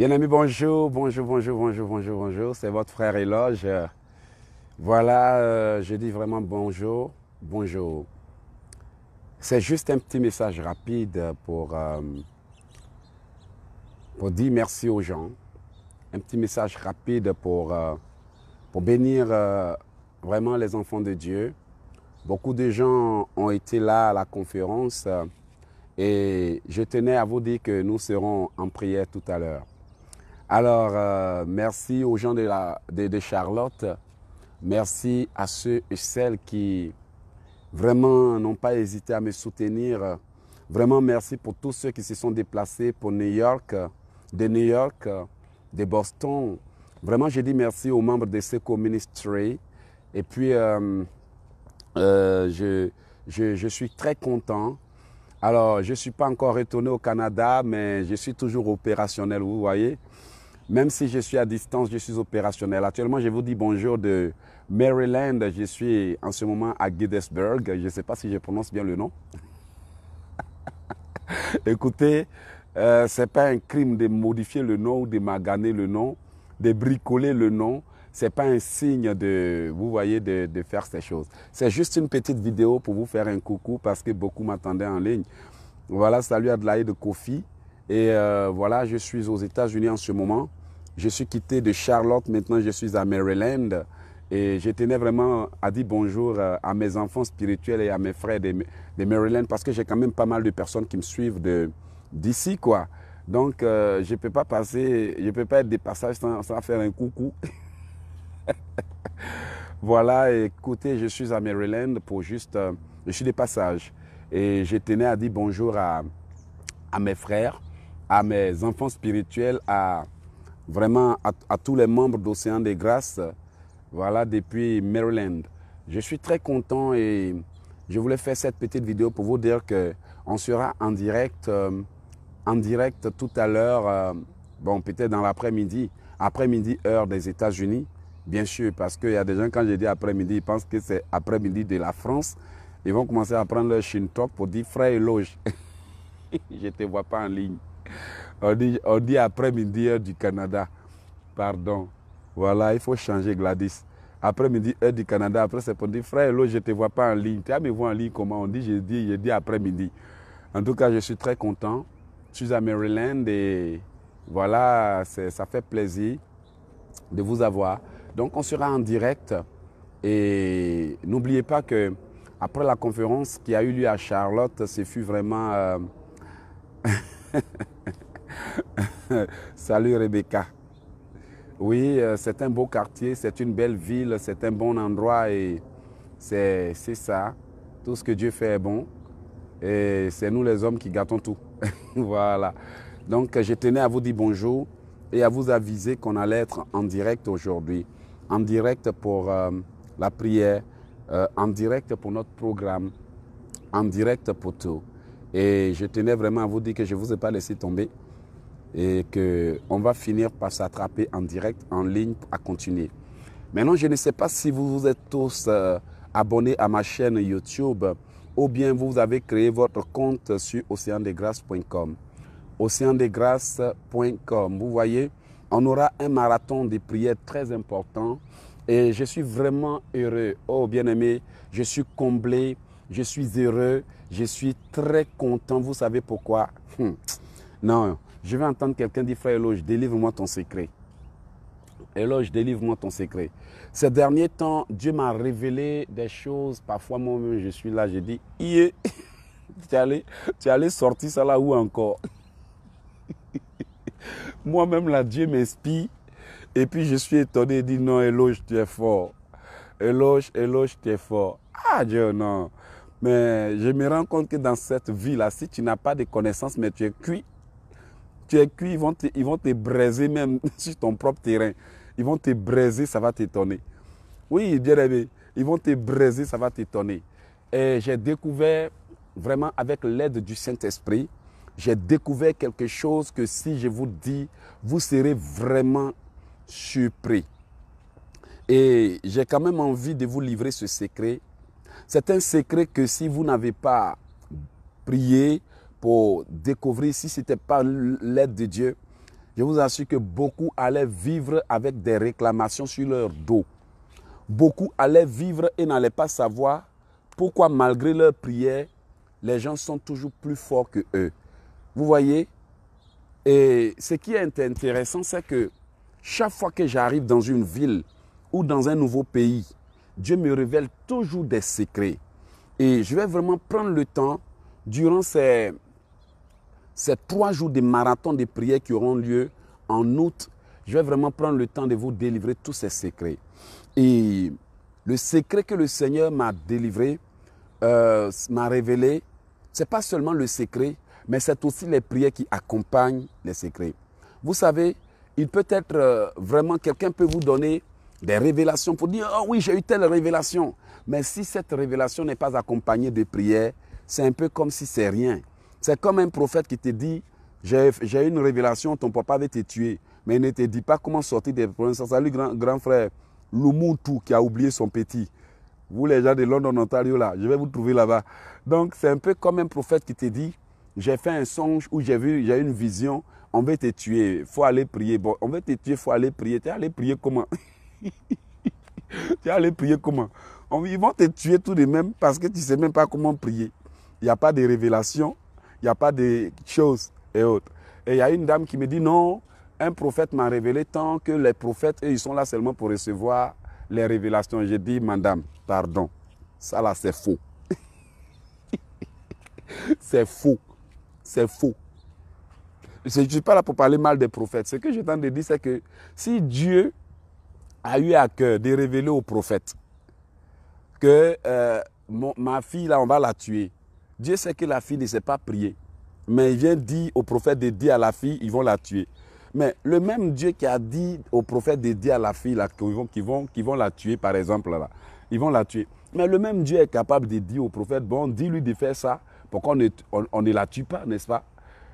Bien-aimés, bonjour, bonjour, bonjour, bonjour, bonjour, bonjour. C'est votre frère Éloge. Voilà, euh, je dis vraiment bonjour, bonjour. C'est juste un petit message rapide pour, euh, pour dire merci aux gens. Un petit message rapide pour, euh, pour bénir vraiment les enfants de Dieu. Beaucoup de gens ont été là à la conférence et je tenais à vous dire que nous serons en prière tout à l'heure. Alors, euh, merci aux gens de, Charlotte. Merci à ceux et celles qui vraiment n'ont pas hésité à me soutenir. Vraiment, merci pour tous ceux qui se sont déplacés pour New York, de New York, de Boston. Vraiment, je dis merci aux membres de ce Ministry. Et puis, euh, euh, je, je, suis très content. Alors, je ne suis pas encore retourné au Canada, mais je suis toujours opérationnel, vous voyez. Même si je suis à distance, je suis opérationnel. Actuellement, je vous dis bonjour de Maryland. Je suis en ce moment à Gettysburg. Je ne sais pas si je prononce bien le nom. Écoutez, euh, ce n'est pas un crime de modifier le nom ou de maganer le nom, de bricoler le nom. Ce n'est pas un signe de, vous voyez, de, faire ces choses. C'est juste une petite vidéo pour vous faire un coucou parce que beaucoup m'attendaient en ligne. Voilà, salut de Kofi. Et euh, voilà, je suis aux États-Unis en ce moment. Je suis quitté de Charlotte, maintenant je suis à Maryland. Et je tenais vraiment à dire bonjour euh, à mes enfants spirituels et à mes frères de, Maryland parce que j'ai quand même pas mal de personnes qui me suivent d'ici, quoi. Donc, euh, je ne peux pas passer, je peux pas être des passages sans, faire un coucou. voilà, écoutez, je suis à Maryland pour juste, euh, je suis de passage. Et je tenais à dire bonjour à, à mes frères, à mes enfants spirituels, à, vraiment à, tous les membres d'Océan des Grâces, voilà, depuis Maryland. Je suis très content et je voulais faire cette petite vidéo pour vous dire que on sera en direct, euh, en direct tout à l'heure, euh, bon, peut-être dans l'après-midi, après-midi heure des États-Unis, bien sûr, parce qu'il y a des gens, quand je dis après-midi, ils pensent que c'est après-midi de la France. Ils vont commencer à prendre leur shintok pour dire frère loge. je ne te vois pas en ligne on dit, on dit après-midi heure du Canada. Pardon. Voilà, il faut changer Gladys. Après-midi heure du Canada. Après, c'est pour dire, frère, l'eau, je ne te vois pas en ligne. Tu as me voir en ligne comment on dit Je dis, je dis après-midi. En tout cas, je suis très content. Je suis à Maryland et voilà, ça fait plaisir de vous avoir. Donc, on sera en direct. Et n'oubliez pas que après la conférence qui a eu lieu à Charlotte, ce fut vraiment... Euh, Salut Rebecca. Oui, euh, c'est un beau quartier, c'est une belle ville, c'est un bon endroit et c'est ça. Tout ce que Dieu fait est bon. Et c'est nous les hommes qui gâtons tout. voilà. Donc je tenais à vous dire bonjour et à vous aviser qu'on allait être en direct aujourd'hui. En direct pour euh, la prière, euh, en direct pour notre programme, en direct pour tout. Et je tenais vraiment à vous dire que je ne vous ai pas laissé tomber et qu'on va finir par s'attraper en direct, en ligne, à continuer. Maintenant, je ne sais pas si vous vous êtes tous euh, abonnés à ma chaîne YouTube ou bien vous avez créé votre compte sur océandesgrâces.com. Océandesgrâces.com. Vous voyez, on aura un marathon de prières très important et je suis vraiment heureux. Oh bien-aimé, je suis comblé, je suis heureux, je suis très content. Vous savez pourquoi hmm. Non, je vais entendre quelqu'un dire, frère Eloge, délivre-moi ton secret. Éloge, délivre-moi ton secret. Ces derniers temps, Dieu m'a révélé des choses. Parfois, moi-même, je suis là, je dis, Ié, tu es tu es allé sortir ça là où encore Moi-même, là, Dieu m'inspire. Et puis, je suis étonné, je dit, non, Éloge, tu es fort. Éloge, Éloge, tu es fort. Ah, Dieu, non. Mais je me rends compte que dans cette vie-là, si tu n'as pas de connaissances, mais tu es cuit, tu es cuit, ils vont te, ils vont te braiser même sur ton propre terrain. Ils vont te braiser, ça va t'étonner. Oui, bien aimé, ils vont te braiser, ça va t'étonner. Et j'ai découvert, vraiment avec l'aide du Saint-Esprit, j'ai découvert quelque chose que si je vous dis, vous serez vraiment surpris. Et j'ai quand même envie de vous livrer ce secret. C'est un secret que si vous n'avez pas prié, pour découvrir si ce n'était pas l'aide de Dieu, je vous assure que beaucoup allaient vivre avec des réclamations sur leur dos. Beaucoup allaient vivre et n'allaient pas savoir pourquoi, malgré leurs prières, les gens sont toujours plus forts que eux. Vous voyez Et ce qui est intéressant, c'est que chaque fois que j'arrive dans une ville ou dans un nouveau pays, Dieu me révèle toujours des secrets. Et je vais vraiment prendre le temps durant ces ces trois jours de marathon de prière qui auront lieu en août, je vais vraiment prendre le temps de vous délivrer tous ces secrets. Et le secret que le Seigneur m'a délivré, euh, m'a révélé, c'est pas seulement le secret, mais c'est aussi les prières qui accompagnent les secrets. Vous savez, il peut être euh, vraiment, quelqu'un peut vous donner des révélations pour dire, oh oui, j'ai eu telle révélation. Mais si cette révélation n'est pas accompagnée de prières, c'est un peu comme si c'est rien. C'est comme un prophète qui te dit, j'ai une révélation, ton papa va te tuer. Mais il ne te dit pas comment sortir des problèmes. salut grand, grand frère tout qui a oublié son petit. Vous les gens de London, Ontario, là, je vais vous trouver là-bas. Donc c'est un peu comme un prophète qui te dit, j'ai fait un songe ou j'ai vu, j'ai une vision, on va te tuer, faut aller prier. Bon, on va te tuer, faut aller prier. Tu es allé prier comment Tu es allé prier comment Ils vont te tuer tout de même parce que tu ne sais même pas comment prier. Il n'y a pas de révélation, il n'y a pas de choses et autres. Et il y a une dame qui me dit non, un prophète m'a révélé tant que les prophètes, eux, ils sont là seulement pour recevoir les révélations. J'ai dit, madame, pardon, ça là, c'est faux. c'est faux. C'est faux. Je ne suis pas là pour parler mal des prophètes. Ce que je tente de dire, c'est que si Dieu a eu à cœur de révéler aux prophètes que euh, ma fille, là, on va la tuer, Dieu sait que la fille ne sait pas prier. Mais il vient dire au prophète de dire à la fille, ils vont la tuer. Mais le même Dieu qui a dit au prophète de dire à la fille qu'ils vont, vont, vont, la tuer, par exemple, là, ils vont la tuer. Mais le même Dieu est capable de dire au prophète, bon, dis-lui de faire ça, pour on ne, la tue pas, n'est-ce pas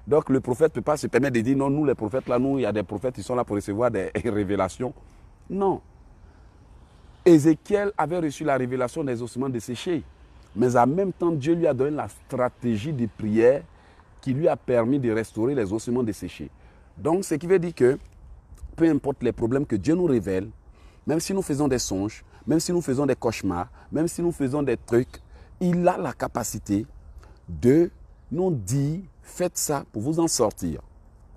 Donc le prophète ne peut pas se permettre de dire, non, nous les prophètes, là, nous, il y a des prophètes qui sont là pour recevoir des révélations. Non. Ézéchiel avait reçu la révélation des ossements desséchés. Mais en même temps, Dieu lui a donné la stratégie de prière qui lui a permis de restaurer les ossements desséchés. Donc, ce qui veut dire que peu importe les problèmes que Dieu nous révèle, même si nous faisons des songes, même si nous faisons des cauchemars, même si nous faisons des trucs, il a la capacité de nous dire faites ça pour vous en sortir.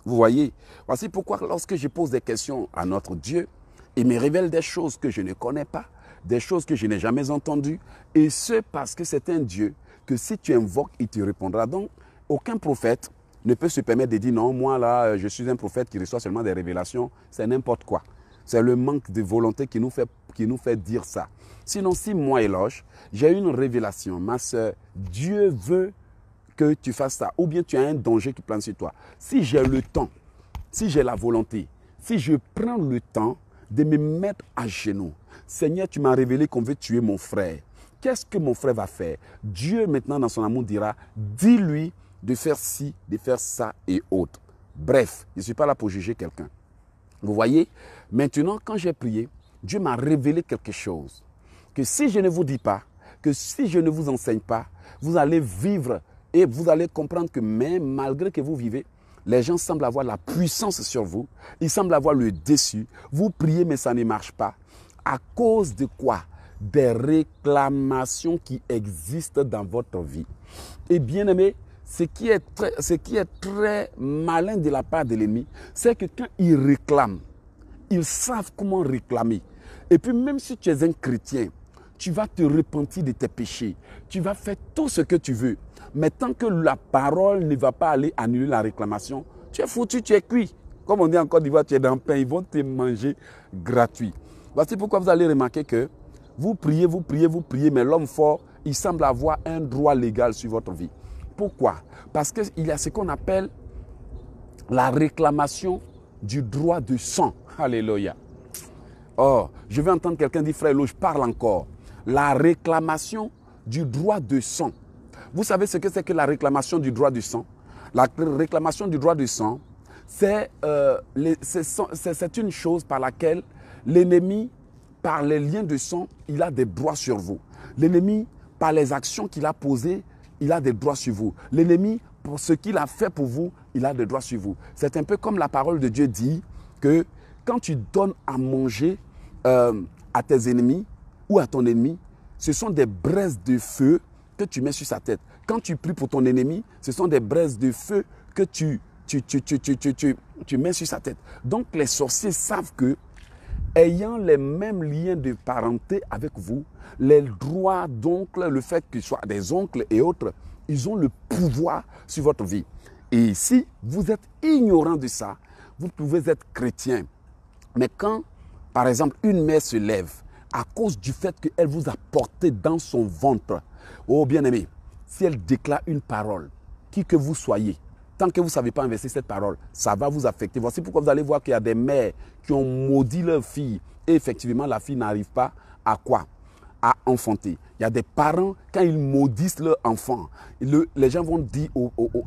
Vous voyez Voici pourquoi lorsque je pose des questions à notre Dieu, il me révèle des choses que je ne connais pas, des choses que je n'ai jamais entendues, et ce parce que c'est un Dieu que si tu invoques, il te répondra. Donc, aucun prophète ne peut se permettre de dire non, moi là, euh, je suis un prophète qui reçoit seulement des révélations, c'est n'importe quoi. C'est le manque de volonté qui nous, fait, qui nous fait dire ça. Sinon, si moi, éloge, j'ai une révélation, ma soeur, Dieu veut que tu fasses ça, ou bien tu as un danger qui plane sur toi. Si j'ai le temps, si j'ai la volonté, si je prends le temps de me mettre à genoux. Seigneur, tu m'as révélé qu'on veut tuer mon frère. Qu'est-ce que mon frère va faire Dieu maintenant dans son amour dira, dis-lui de faire ci, de faire ça et autre. Bref, je ne suis pas là pour juger quelqu'un. Vous voyez Maintenant, quand j'ai prié, Dieu m'a révélé quelque chose. Que si je ne vous dis pas, que si je ne vous enseigne pas, vous allez vivre et vous allez comprendre que même malgré que vous vivez, les gens semblent avoir la puissance sur vous. Ils semblent avoir le déçu. Vous priez, mais ça ne marche pas. À cause de quoi Des réclamations qui existent dans votre vie. Et bien aimé, ce qui est très, ce qui est très malin de la part de l'ennemi, c'est que quand ils réclament, ils savent comment réclamer. Et puis même si tu es un chrétien, tu vas te repentir de tes péchés. Tu vas faire tout ce que tu veux. Mais tant que la parole ne va pas aller annuler la réclamation, tu es foutu, tu es cuit. Comme on dit encore, Côte d'Ivoire, tu es dans le pain, ils vont te manger gratuit. Voici pourquoi vous allez remarquer que vous priez, vous priez, vous priez, mais l'homme fort, il semble avoir un droit légal sur votre vie. Pourquoi Parce qu'il y a ce qu'on appelle la réclamation du droit de sang. Alléluia. Or, oh, je vais entendre quelqu'un dire, frère, je parle encore. La réclamation du droit de sang. Vous savez ce que c'est que la réclamation du droit du sang La réclamation du droit du sang, euh, c'est une chose par laquelle l'ennemi, par les liens de sang, il a des droits sur vous. L'ennemi, par les actions qu'il a posées, il a des droits sur vous. L'ennemi, pour ce qu'il a fait pour vous, il a des droits sur vous. C'est un peu comme la parole de Dieu dit que quand tu donnes à manger euh, à tes ennemis ou à ton ennemi, ce sont des braises de feu que tu mets sur sa tête. Quand tu pries pour ton ennemi, ce sont des braises de feu que tu, tu, tu, tu, tu mets sur sa tête. Donc les sorciers savent que, ayant les mêmes liens de parenté avec vous, les droits d'oncle, le fait qu'ils soient des oncles et autres, ils ont le pouvoir sur votre vie. Et si vous êtes ignorant de ça, vous pouvez être chrétien. Mais quand, par exemple, une mère se lève à cause du fait qu'elle vous a porté dans son ventre, Oh bien-aimé, si elle déclare une parole, qui que vous soyez, tant que vous ne savez pas investir cette parole, ça va vous affecter. Voici pourquoi vous allez voir qu'il y a des mères qui ont maudit leur fille. Et effectivement, la fille n'arrive pas à quoi À enfanter. Il y a des parents, quand ils maudissent leur enfant, les gens vont dire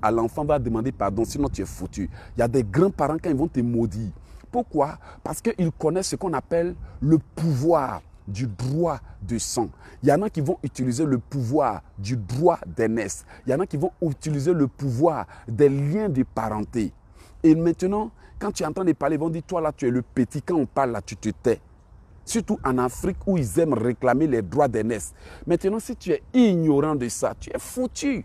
à l'enfant, va demander pardon, sinon tu es foutu. Il y a des grands-parents, quand ils vont te maudire. Pourquoi Parce qu'ils connaissent ce qu'on appelle le pouvoir du droit de sang. Il y en a qui vont utiliser le pouvoir du droit naisses. Il y en a qui vont utiliser le pouvoir des liens de parenté. Et maintenant, quand tu es en train de parler, ils vont dire, toi là, tu es le petit. Quand on parle là, tu te tais. Surtout en Afrique où ils aiment réclamer les droits des naisses. Maintenant, si tu es ignorant de ça, tu es foutu.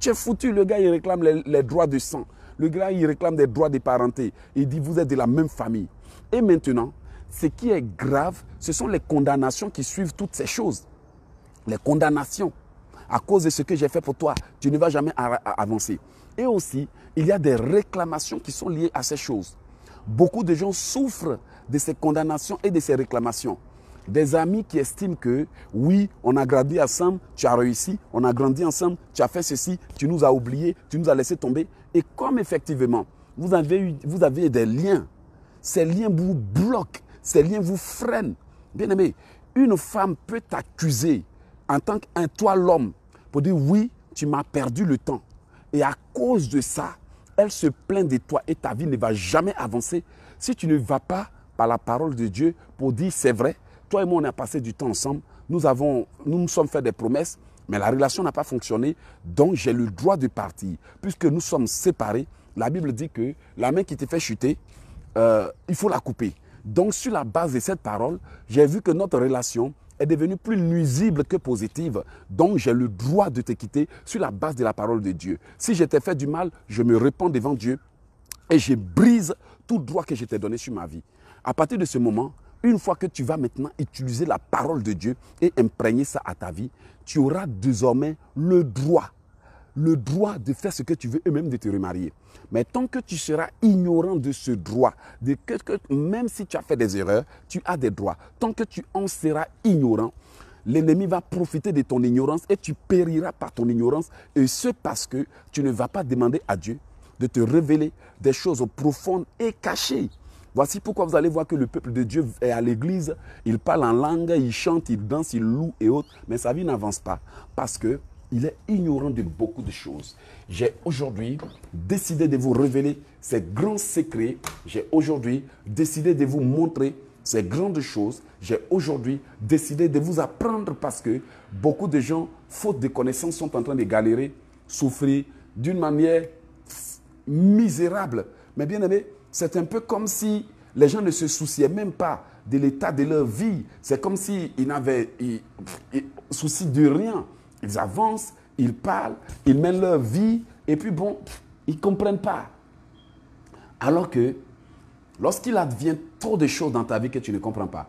Tu es foutu. Le gars, il réclame les, les droits de sang. Le gars, il réclame des droits de parenté. Il dit, vous êtes de la même famille. Et maintenant, ce qui est grave, ce sont les condamnations qui suivent toutes ces choses. Les condamnations. À cause de ce que j'ai fait pour toi, tu ne vas jamais avancer. Et aussi, il y a des réclamations qui sont liées à ces choses. Beaucoup de gens souffrent de ces condamnations et de ces réclamations. Des amis qui estiment que oui, on a grandi ensemble, tu as réussi, on a grandi ensemble, tu as fait ceci, tu nous as oubliés, tu nous as laissé tomber. Et comme effectivement, vous avez, eu, vous avez des liens, ces liens vous bloquent ces liens vous freinent. Bien aimé, une femme peut t'accuser en tant qu'un toi l'homme pour dire oui, tu m'as perdu le temps. Et à cause de ça, elle se plaint de toi et ta vie ne va jamais avancer si tu ne vas pas par la parole de Dieu pour dire c'est vrai, toi et moi on a passé du temps ensemble, nous avons, nous, nous sommes fait des promesses, mais la relation n'a pas fonctionné, donc j'ai le droit de partir. Puisque nous sommes séparés, la Bible dit que la main qui te fait chuter, euh, il faut la couper. Donc sur la base de cette parole, j'ai vu que notre relation est devenue plus nuisible que positive. Donc j'ai le droit de te quitter sur la base de la parole de Dieu. Si je t'ai fait du mal, je me réponds devant Dieu et je brise tout droit que je t'ai donné sur ma vie. À partir de ce moment, une fois que tu vas maintenant utiliser la parole de Dieu et imprégner ça à ta vie, tu auras désormais le droit le droit de faire ce que tu veux et même de te remarier. Mais tant que tu seras ignorant de ce droit, de même si tu as fait des erreurs, tu as des droits. Tant que tu en seras ignorant, l'ennemi va profiter de ton ignorance et tu périras par ton ignorance. Et ce parce que tu ne vas pas demander à Dieu de te révéler des choses profondes et cachées. Voici pourquoi vous allez voir que le peuple de Dieu est à l'église, il parle en langue, il chante, il danse, il loue et autres, mais sa vie n'avance pas parce que il est ignorant de beaucoup de choses. J'ai aujourd'hui décidé de vous révéler ces grands secrets. J'ai aujourd'hui décidé de vous montrer ces grandes choses. J'ai aujourd'hui décidé de vous apprendre parce que beaucoup de gens, faute de connaissances, sont en train de galérer, souffrir d'une manière misérable. Mais bien aimé, c'est un peu comme si les gens ne se souciaient même pas de l'état de leur vie. C'est comme s'ils n'avaient souci de rien. Ils avancent, ils parlent, ils mènent leur vie, et puis bon, ils ne comprennent pas. Alors que lorsqu'il advient trop de choses dans ta vie que tu ne comprends pas,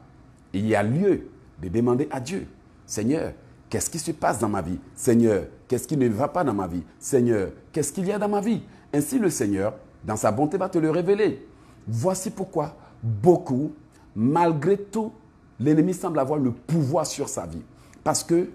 il y a lieu de demander à Dieu, Seigneur, qu'est-ce qui se passe dans ma vie Seigneur, qu'est-ce qui ne va pas dans ma vie Seigneur, qu'est-ce qu'il y a dans ma vie Ainsi le Seigneur, dans sa bonté, va te le révéler. Voici pourquoi beaucoup, malgré tout, l'ennemi semble avoir le pouvoir sur sa vie. Parce que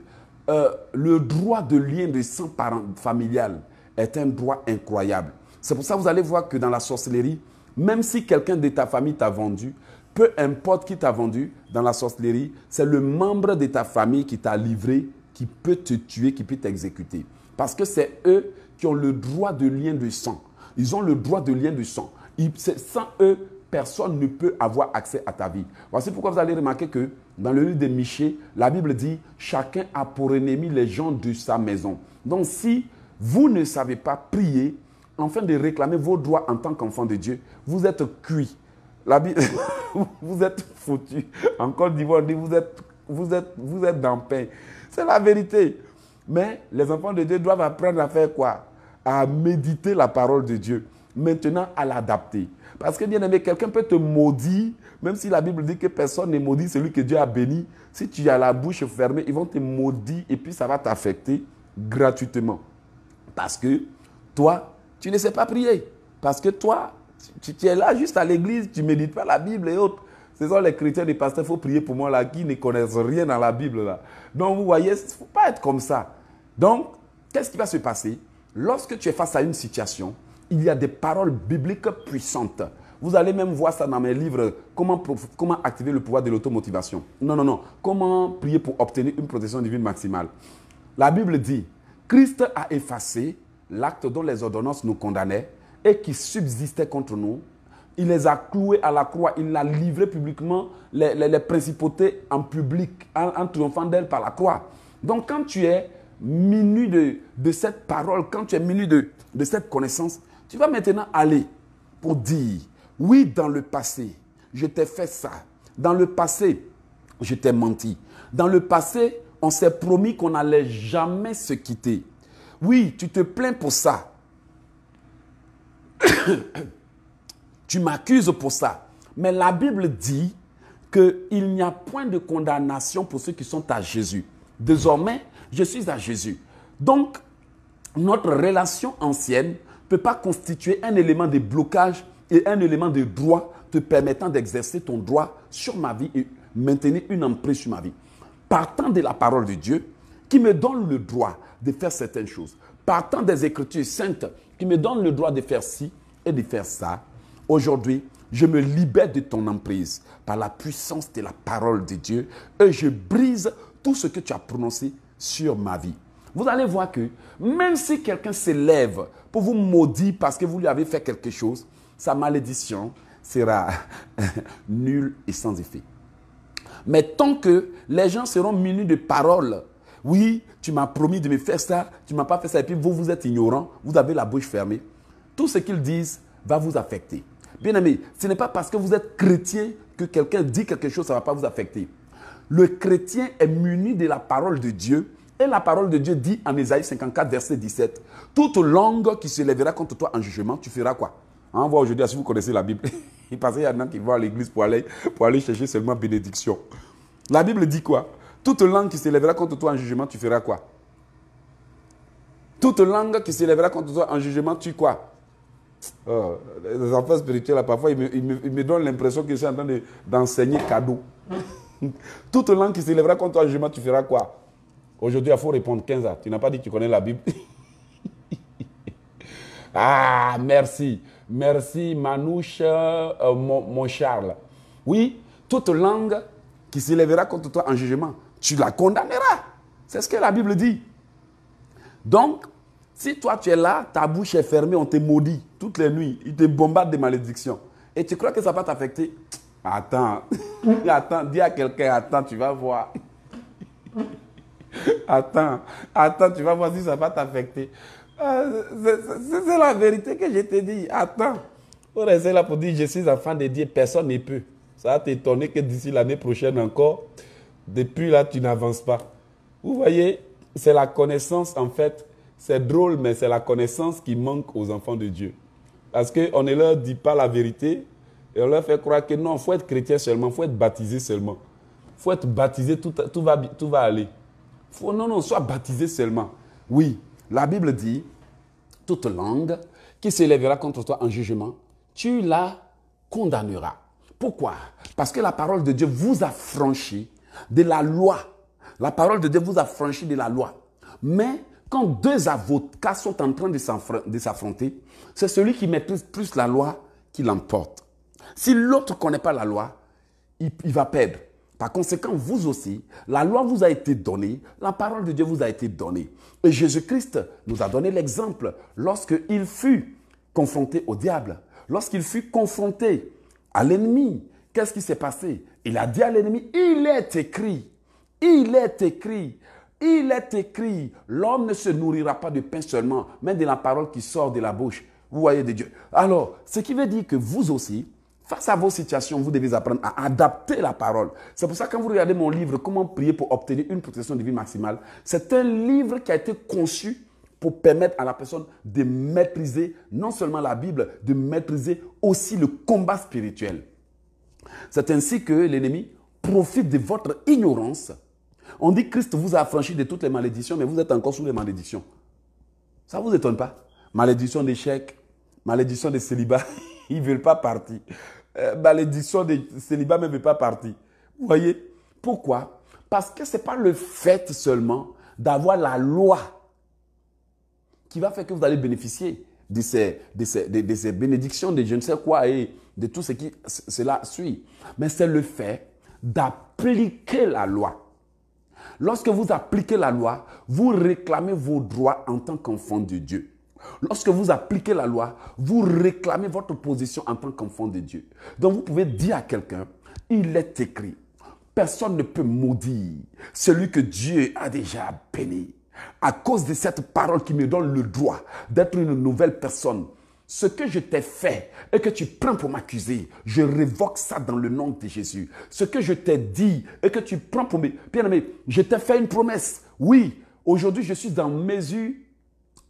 euh, le droit de lien de sang familial est un droit incroyable. C'est pour ça que vous allez voir que dans la sorcellerie, même si quelqu'un de ta famille t'a vendu, peu importe qui t'a vendu dans la sorcellerie, c'est le membre de ta famille qui t'a livré, qui peut te tuer, qui peut t'exécuter. Parce que c'est eux qui ont le droit de lien de sang. Ils ont le droit de lien de sang. sans eux, personne ne peut avoir accès à ta vie. Voici pourquoi vous allez remarquer que dans le livre de Miché, la Bible dit chacun a pour ennemi les gens de sa maison. Donc si vous ne savez pas prier, enfin de réclamer vos droits en tant qu'enfant de Dieu, vous êtes cuit. La Bible, vous êtes foutu. encore dit vous êtes, vous êtes, vous êtes dans paix. C'est la vérité. Mais les enfants de Dieu doivent apprendre à faire quoi À méditer la parole de Dieu. Maintenant, à l'adapter. Parce que, bien aimé, quelqu'un peut te maudire, même si la Bible dit que personne ne maudit celui que Dieu a béni. Si tu as la bouche fermée, ils vont te maudire et puis ça va t'affecter gratuitement. Parce que toi, tu ne sais pas prier. Parce que toi, tu, es là juste à l'église, tu ne médites pas la Bible et autres. Ce sont les chrétiens, les pasteurs, il faut prier pour moi là, qui ne connaissent rien à la Bible là. Donc vous voyez, il ne faut pas être comme ça. Donc, qu'est-ce qui va se passer Lorsque tu es face à une situation, il y a des paroles bibliques puissantes. Vous allez même voir ça dans mes livres, comment, comment activer le pouvoir de l'automotivation. Non, non, non. Comment prier pour obtenir une protection divine maximale. La Bible dit, Christ a effacé l'acte dont les ordonnances nous condamnaient et qui subsistait contre nous. Il les a cloués à la croix, il a livré publiquement les, principautés en public, en, triomphant d'elles par la croix. Donc quand tu es minu de, de cette parole, quand tu es minu de, de cette connaissance, tu vas maintenant aller pour dire, oui, dans le passé, je t'ai fait ça. Dans le passé, je t'ai menti. Dans le passé, on s'est promis qu'on n'allait jamais se quitter. Oui, tu te plains pour ça. tu m'accuses pour ça. Mais la Bible dit qu'il n'y a point de condamnation pour ceux qui sont à Jésus. Désormais, je suis à Jésus. Donc, notre relation ancienne peut pas constituer un élément de blocage et un élément de droit te permettant d'exercer ton droit sur ma vie et maintenir une emprise sur ma vie. Partant de la parole de Dieu qui me donne le droit de faire certaines choses, partant des Écritures saintes qui me donnent le droit de faire ci et de faire ça, aujourd'hui, je me libère de ton emprise par la puissance de la parole de Dieu et je brise tout ce que tu as prononcé sur ma vie. Vous allez voir que même si quelqu'un s'élève pour vous maudire parce que vous lui avez fait quelque chose, sa malédiction sera nulle et sans effet. Mais tant que les gens seront munis de paroles, oui, tu m'as promis de me faire ça, tu m'as pas fait ça, et puis vous, vous êtes ignorant, vous avez la bouche fermée, tout ce qu'ils disent va vous affecter. Bien aimé, ce n'est pas parce que vous êtes chrétien que quelqu'un dit quelque chose, ça ne va pas vous affecter. Le chrétien est muni de la parole de Dieu et la parole de Dieu dit en Ésaïe 54, verset 17, toute langue qui se lèvera contre toi en jugement, tu feras quoi hein, On voit aujourd'hui, si vous connaissez la Bible, il y a des gens qui vont à l'église pour aller, pour aller chercher seulement bénédiction. La Bible dit quoi Toute langue qui se lèvera contre toi en jugement, tu feras quoi Toute langue qui se lèvera contre toi en jugement, tu quoi euh, Les enfants spirituels, parfois, ils me, donnent l'impression que je en train d'enseigner cadeau. Toute langue qui se lèvera contre toi en jugement, tu feras quoi Aujourd'hui, il faut répondre 15 ans. Tu n'as pas dit que tu connais la Bible. ah, merci. Merci, Manouche, euh, mon, Charles. Oui, toute langue qui s'élèvera contre toi en jugement, tu la condamneras. C'est ce que la Bible dit. Donc, si toi tu es là, ta bouche est fermée, on te maudit toutes les nuits, ils te bombardent des malédictions. Et tu crois que ça va t'affecter Attends, attends, dis à quelqu'un, attends, tu vas voir. attends, attends, tu vas voir si ça va t'affecter. Euh, c'est la vérité que je te dis. Attends. Pour rester là pour dire je suis enfant de Dieu, personne n'est peut. Ça va t'étonner que d'ici l'année prochaine encore, depuis là, tu n'avances pas. Vous voyez, c'est la connaissance en fait. C'est drôle, mais c'est la connaissance qui manque aux enfants de Dieu. Parce qu'on ne leur dit pas la vérité et on leur fait croire que non, il faut être chrétien seulement, il faut être baptisé seulement. Il faut être baptisé, tout, tout, va, tout va aller non, non, sois baptisé seulement. Oui, la Bible dit, toute langue qui s'élèvera contre toi en jugement, tu la condamneras. Pourquoi Parce que la parole de Dieu vous a franchi de la loi. La parole de Dieu vous a franchi de la loi. Mais quand deux avocats sont en train de s'affronter, c'est celui qui met plus la loi qui l'emporte. Si l'autre ne connaît pas la loi, il va perdre. Par conséquent, vous aussi, la loi vous a été donnée, la parole de Dieu vous a été donnée. Et Jésus-Christ nous a donné l'exemple lorsqu'il fut confronté au diable, lorsqu'il fut confronté à l'ennemi. Qu'est-ce qui s'est passé Il a dit à l'ennemi, il est écrit, il est écrit, il est écrit, l'homme ne se nourrira pas de pain seulement, mais de la parole qui sort de la bouche. Vous voyez de Dieu. Alors, ce qui veut dire que vous aussi, Face à vos situations, vous devez apprendre à adapter la parole. C'est pour ça que quand vous regardez mon livre, Comment prier pour obtenir une protection divine maximale, c'est un livre qui a été conçu pour permettre à la personne de maîtriser non seulement la Bible, de maîtriser aussi le combat spirituel. C'est ainsi que l'ennemi profite de votre ignorance. On dit Christ vous a affranchi de toutes les malédictions, mais vous êtes encore sous les malédictions. Ça ne vous étonne pas Malédiction d'échec, malédiction de célibat, ils ne veulent pas partir. Euh, malédiction des célibats ne veut pas partir. Vous voyez Pourquoi Parce que ce n'est pas le fait seulement d'avoir la loi qui va faire que vous allez bénéficier de ces, de ces, de ces bénédictions, de je ne sais quoi et de tout ce qui cela suit. Mais c'est le fait d'appliquer la loi. Lorsque vous appliquez la loi, vous réclamez vos droits en tant qu'enfant de Dieu. Lorsque vous appliquez la loi, vous réclamez votre position en tant qu'enfant de Dieu. Donc vous pouvez dire à quelqu'un, il est écrit, personne ne peut maudire celui que Dieu a déjà béni. À cause de cette parole qui me donne le droit d'être une nouvelle personne, ce que je t'ai fait et que tu prends pour m'accuser, je révoque ça dans le nom de Jésus. Ce que je t'ai dit et que tu prends pour me... Bien aimé, je t'ai fait une promesse. Oui, aujourd'hui je suis mes yeux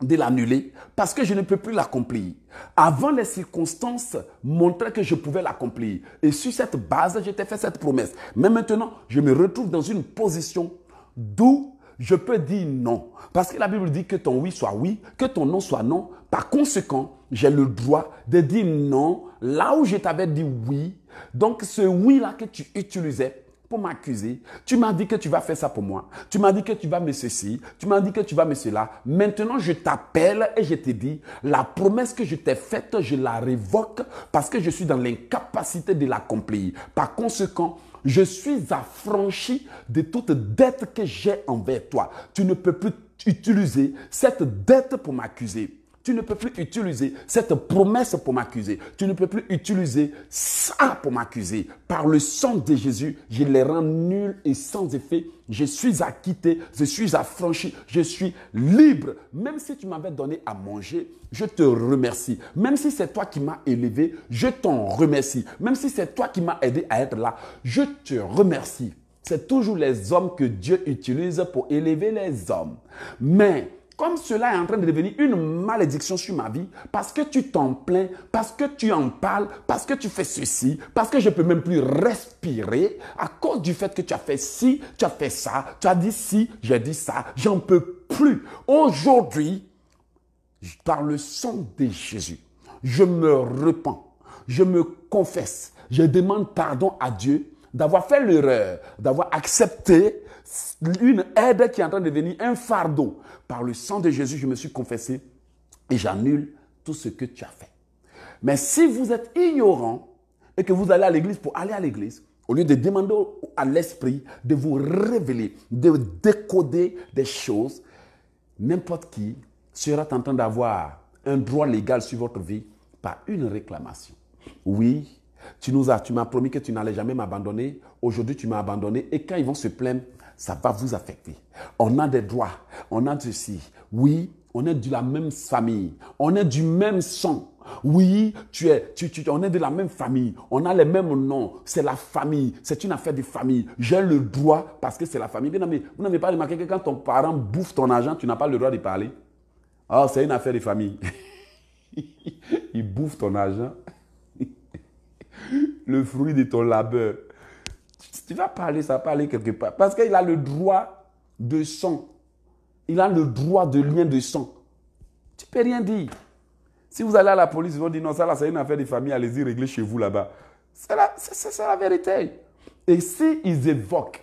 de l'annuler parce que je ne peux plus l'accomplir. Avant les circonstances montraient que je pouvais l'accomplir. Et sur cette base, j'étais fait cette promesse. Mais maintenant, je me retrouve dans une position d'où je peux dire non. Parce que la Bible dit que ton oui soit oui, que ton non soit non. Par conséquent, j'ai le droit de dire non là où je t'avais dit oui. Donc ce oui-là que tu utilisais pour m'accuser. Tu m'as dit que tu vas faire ça pour moi. Tu m'as dit que tu vas me ceci. Tu m'as dit que tu vas me cela. Maintenant, je t'appelle et je te dis, la promesse que je t'ai faite, je la révoque parce que je suis dans l'incapacité de l'accomplir. Par conséquent, je suis affranchi de toute dette que j'ai envers toi. Tu ne peux plus utiliser cette dette pour m'accuser. Tu ne peux plus utiliser cette promesse pour m'accuser. Tu ne peux plus utiliser ça pour m'accuser. Par le sang de Jésus, je les rends nuls et sans effet. Je suis acquitté, je suis affranchi, je suis libre. Même si tu m'avais donné à manger, je te remercie. Même si c'est toi qui m'as élevé, je t'en remercie. Même si c'est toi qui m'as aidé à être là, je te remercie. C'est toujours les hommes que Dieu utilise pour élever les hommes. Mais comme cela est en train de devenir une malédiction sur ma vie, parce que tu t'en plains, parce que tu en parles, parce que tu fais ceci, parce que je ne peux même plus respirer à cause du fait que tu as fait ci, tu as fait ça, tu as dit ci, j'ai dit ça, j'en peux plus. Aujourd'hui, par le sang de Jésus, je me repens, je me confesse, je demande pardon à Dieu d'avoir fait l'erreur, d'avoir accepté une aide qui est en train de devenir un fardeau. Par le sang de Jésus, je me suis confessé et j'annule tout ce que tu as fait. Mais si vous êtes ignorant et que vous allez à l'église pour aller à l'église, au lieu de demander à l'esprit de vous révéler, de décoder des choses, n'importe qui sera en train d'avoir un droit légal sur votre vie par une réclamation. Oui, tu nous as, tu m'as promis que tu n'allais jamais m'abandonner. Aujourd'hui, tu m'as abandonné. Et quand ils vont se plaindre, ça va vous affecter. On a des droits, on a ceci. Oui, on est de la même famille, on est du même sang. Oui, tu es, tu, tu, on est de la même famille, on a les mêmes noms, c'est la famille, c'est une affaire de famille. J'ai le droit parce que c'est la famille. Bien, mais vous n'avez pas remarqué que quand ton parent bouffe ton argent, tu n'as pas le droit de parler oh, c'est une affaire de famille. Il bouffe ton argent, le fruit de ton labeur tu vas parler, ça va parler quelque part. Parce qu'il a le droit de sang. Il a le droit de lien de sang. Tu peux rien dire. Si vous allez à la police, ils vont dire non, ça là, c'est une affaire de famille, allez-y régler chez vous là-bas. C'est la, vérité. Et s'ils ils évoquent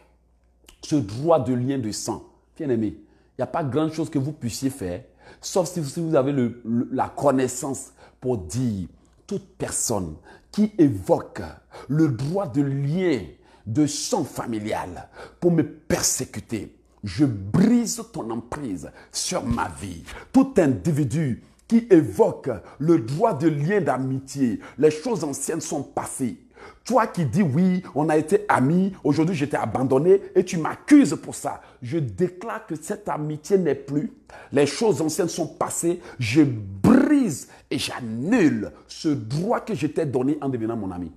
ce droit de lien de sang, bien aimé, il n'y a pas grand chose que vous puissiez faire, sauf si, vous avez la connaissance pour dire toute personne qui évoque le droit de lien de sang familial pour me persécuter. Je brise ton emprise sur ma vie. Tout individu qui évoque le droit de lien d'amitié, les choses anciennes sont passées. Toi qui dis oui, on a été amis, aujourd'hui j'étais abandonné et tu m'accuses pour ça. Je déclare que cette amitié n'est plus. Les choses anciennes sont passées. Je brise et j'annule ce droit que je t'ai donné en devenant mon ami.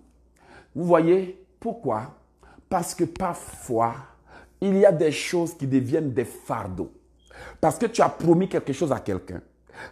Vous voyez pourquoi parce que parfois, il y a des choses qui deviennent des fardeaux. Parce que tu as promis quelque chose à quelqu'un.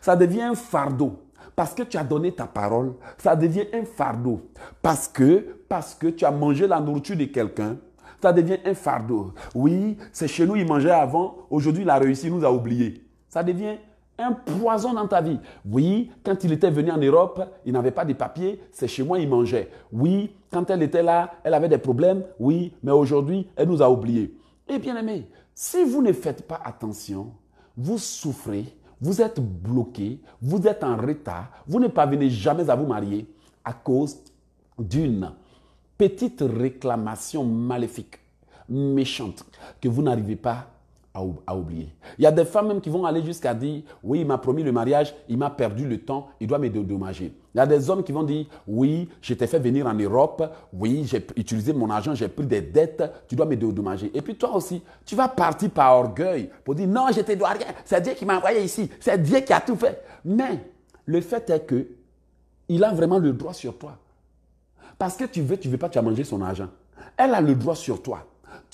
Ça devient un fardeau. Parce que tu as donné ta parole, ça devient un fardeau. Parce que, parce que tu as mangé la nourriture de quelqu'un, ça devient un fardeau. Oui, c'est chez nous, il mangeait avant. Aujourd'hui, il a réussi, il nous a oublié. Ça devient un poison dans ta vie. Oui, quand il était venu en Europe, il n'avait pas de papier, c'est chez moi, il mangeait. Oui, quand elle était là, elle avait des problèmes, oui, mais aujourd'hui, elle nous a oubliés. Et eh bien aimé, si vous ne faites pas attention, vous souffrez, vous êtes bloqué, vous êtes en retard, vous ne parvenez jamais à vous marier à cause d'une petite réclamation maléfique, méchante, que vous n'arrivez pas à, oublier. Il y a des femmes même qui vont aller jusqu'à dire, oui, il m'a promis le mariage, il m'a perdu le temps, il doit me dédommager. Il y a des hommes qui vont dire, oui, je t'ai fait venir en Europe, oui, j'ai utilisé mon argent, j'ai pris des dettes, tu dois me dédommager. Et puis toi aussi, tu vas partir par orgueil pour dire, non, je ne te dois rien, c'est Dieu qui m'a envoyé ici, c'est Dieu qui a tout fait. Mais le fait est que il a vraiment le droit sur toi. Parce que tu veux, tu ne veux pas, tu as mangé son argent. Elle a le droit sur toi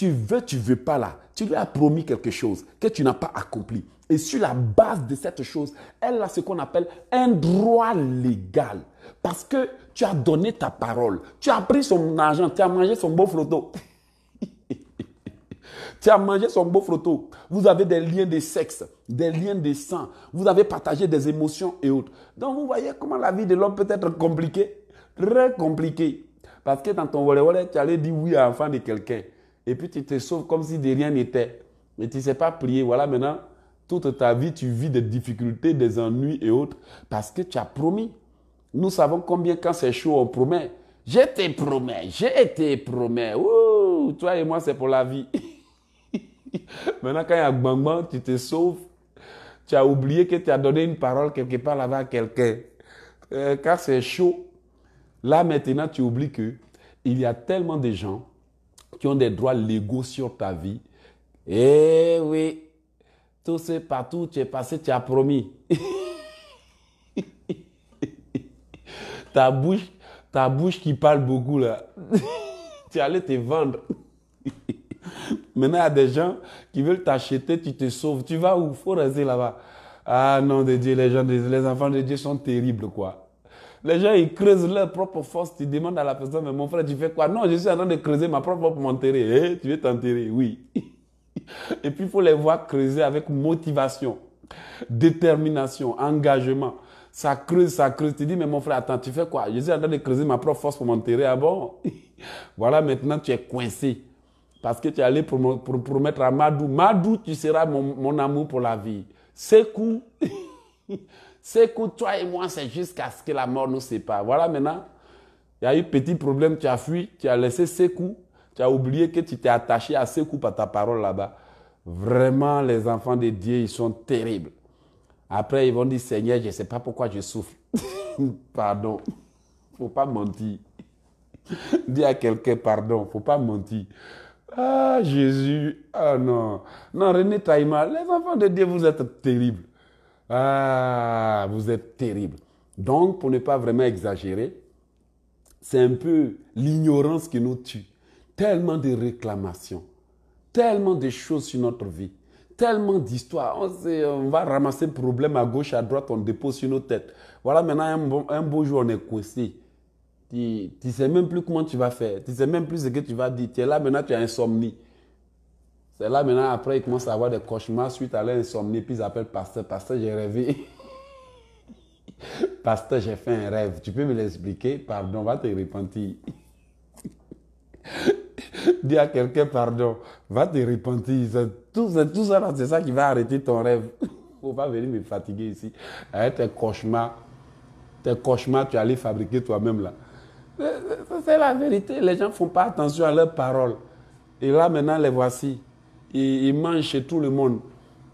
tu veux, tu veux pas là, tu lui as promis quelque chose que tu n'as pas accompli. Et sur la base de cette chose, elle a ce qu'on appelle un droit légal. Parce que tu as donné ta parole, tu as pris son argent, tu as mangé son beau photo. tu as mangé son beau photo. Vous avez des liens de sexe, des liens de sang. Vous avez partagé des émotions et autres. Donc vous voyez comment la vie de l'homme peut être compliquée. Très compliquée. Parce que dans ton volet, tu allais dire oui à l'enfant de quelqu'un et puis tu te sauves comme si de rien n'était. Mais tu ne sais pas prier. Voilà maintenant, toute ta vie, tu vis des difficultés, des ennuis et autres, parce que tu as promis. Nous savons combien quand c'est chaud, on promet. Je te promets, je te promets. toi et moi, c'est pour la vie. maintenant, quand il y a bang moment, tu te sauves. Tu as oublié que tu as donné une parole quelque part là-bas à quelqu'un. Euh, quand c'est chaud, là maintenant, tu oublies que il y a tellement de gens qui ont des droits légaux sur ta vie. et eh oui, tout c'est partout tu es passé, tu as promis. ta bouche, ta bouche qui parle beaucoup là, tu allais te vendre. Maintenant, il y a des gens qui veulent t'acheter, tu te sauves. Tu vas où Faut rester là-bas. Ah non de Dieu, les gens, les enfants de Dieu sont terribles quoi. Les gens, ils creusent leur propre force. Tu demandes à la personne, mais mon frère, tu fais quoi Non, je suis en train de creuser ma propre pour m'enterrer. Eh, tu veux t'enterrer Oui. Et puis, il faut les voir creuser avec motivation, détermination, engagement. Ça creuse, ça creuse. Tu dis, mais mon frère, attends, tu fais quoi Je suis en train de creuser ma propre force pour m'enterrer. Ah bon Voilà, maintenant, tu es coincé. Parce que tu es allé promettre à Madou. Madou, tu seras mon, mon amour pour la vie. C'est cool. C'est toi et moi, c'est jusqu'à ce que la mort nous sépare. Voilà maintenant, il y a eu petit problème, tu as fui, tu as laissé coups, tu as oublié que tu t'es attaché à coups par ta parole là-bas. Vraiment, les enfants de Dieu, ils sont terribles. Après, ils vont dire, Seigneur, je ne sais pas pourquoi je souffre. pardon, faut pas mentir. Dis à quelqu'un, pardon, faut pas mentir. Ah, Jésus, ah non. Non, René Taïma, les enfants de Dieu, vous êtes terribles. Ah, vous êtes terrible. Donc, pour ne pas vraiment exagérer, c'est un peu l'ignorance qui nous tue. Tellement de réclamations, tellement de choses sur notre vie, tellement d'histoires. On, va ramasser problème à gauche, à droite, on dépose sur nos têtes. Voilà, maintenant, un, beau jour, on est coincé. Tu ne sais même plus comment tu vas faire. Tu ne sais même plus ce que tu vas dire. Tu es là, maintenant, tu as insomnie. C'est là maintenant, après, ils commencent à avoir des cauchemars suite à l'insomnie, puis ils appellent pasteur. Pasteur, j'ai rêvé. pasteur, j'ai fait un rêve. Tu peux me l'expliquer Pardon, va te repentir. Dis à quelqu'un pardon, va te repentir. C'est tout, tout, ça, c'est ça qui va arrêter ton rêve. On va venir me fatiguer ici. Avec tes cauchemars, tes cauchemars, tu allais fabriquer toi-même là. C'est la vérité. Les gens font pas attention à leurs paroles. Et là maintenant, les voici ils, mangent chez tout le monde.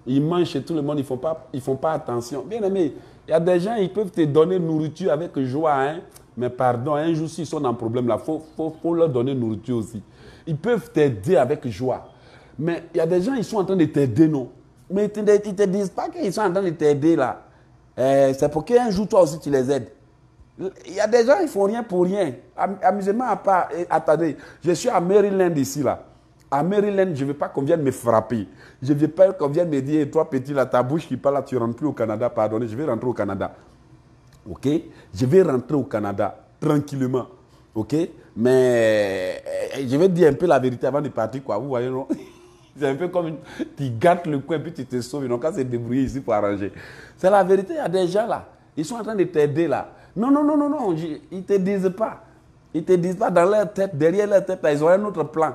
Ils mangent chez tout le monde, ils ne font, pas, ils font pas attention. Bien aimé, il y a des gens, ils peuvent te donner nourriture avec joie, hein. mais pardon, un jour, s'ils sont en problème, il faut, faut, faut, leur donner nourriture aussi. Ils peuvent t'aider avec joie. Mais il y a des gens, ils sont en train de t'aider, non Mais ils ne te, disent pas qu'ils sont en train de t'aider là. Eh, c'est pour qu'un jour, toi aussi, tu les aides. Il y a des gens, ils font rien pour rien. Amusement à part. attendez, je suis à Maryland ici là. À Maryland, je ne veux pas qu'on vienne me frapper. Je ne veux pas qu'on vienne me dire, toi petit, là, ta bouche qui parle, là, tu ne rentres plus au Canada, pardonnez, je vais rentrer au Canada. OK Je vais rentrer au Canada tranquillement. OK Mais eh, eh, je vais dire un peu la vérité avant de partir, quoi. Vous voyez, non c'est un peu comme tu gâtes le coin puis tu te sauves. Donc, quand c'est débrouillé ici pour arranger. C'est la vérité, il y a des gens là. Ils sont en train de t'aider là. Non, non, non, non, non. Ils ne te disent pas. Ils ne te disent pas dans leur tête, derrière leur tête, ils ont un autre plan.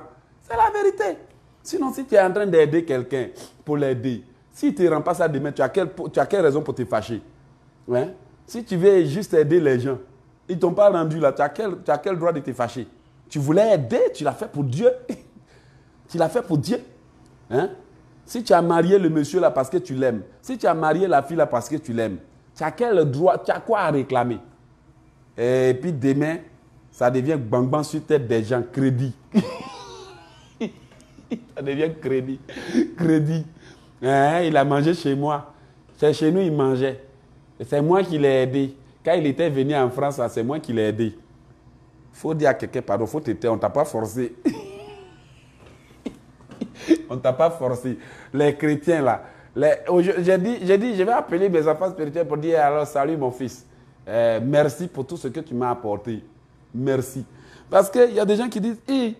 C'est la vérité. Sinon, si tu es en train d'aider quelqu'un pour l'aider, si tu ne rends pas ça demain, tu as, quelle, as raison pour te fâcher hein? Si tu veux juste aider les gens, ils ne t'ont pas rendu là, tu as, quel, droit de te fâcher Tu voulais aider, tu l'as fait pour Dieu. tu l'as fait pour Dieu. Hein? Si tu as marié le monsieur là parce que tu l'aimes, si tu as marié la fille là parce que tu l'aimes, tu as quel droit, tu as quoi à réclamer Et puis demain, ça devient bang bang sur tête des gens, crédit. ça devient crédit. Crédit. Hein, il a mangé chez moi. C'est chez nous, il mangeait. C'est moi qui l'ai aidé. Quand il était venu en France, c'est moi qui l'ai aidé. faut dire à quelqu'un, pardon, faut t'aider, on t'a pas forcé. on t'a pas forcé. Les chrétiens, là. J'ai dit, je vais appeler mes enfants spirituels pour dire, alors, salut mon fils. Euh, merci pour tout ce que tu m'as apporté. Merci. Parce qu'il y a des gens qui disent, hey,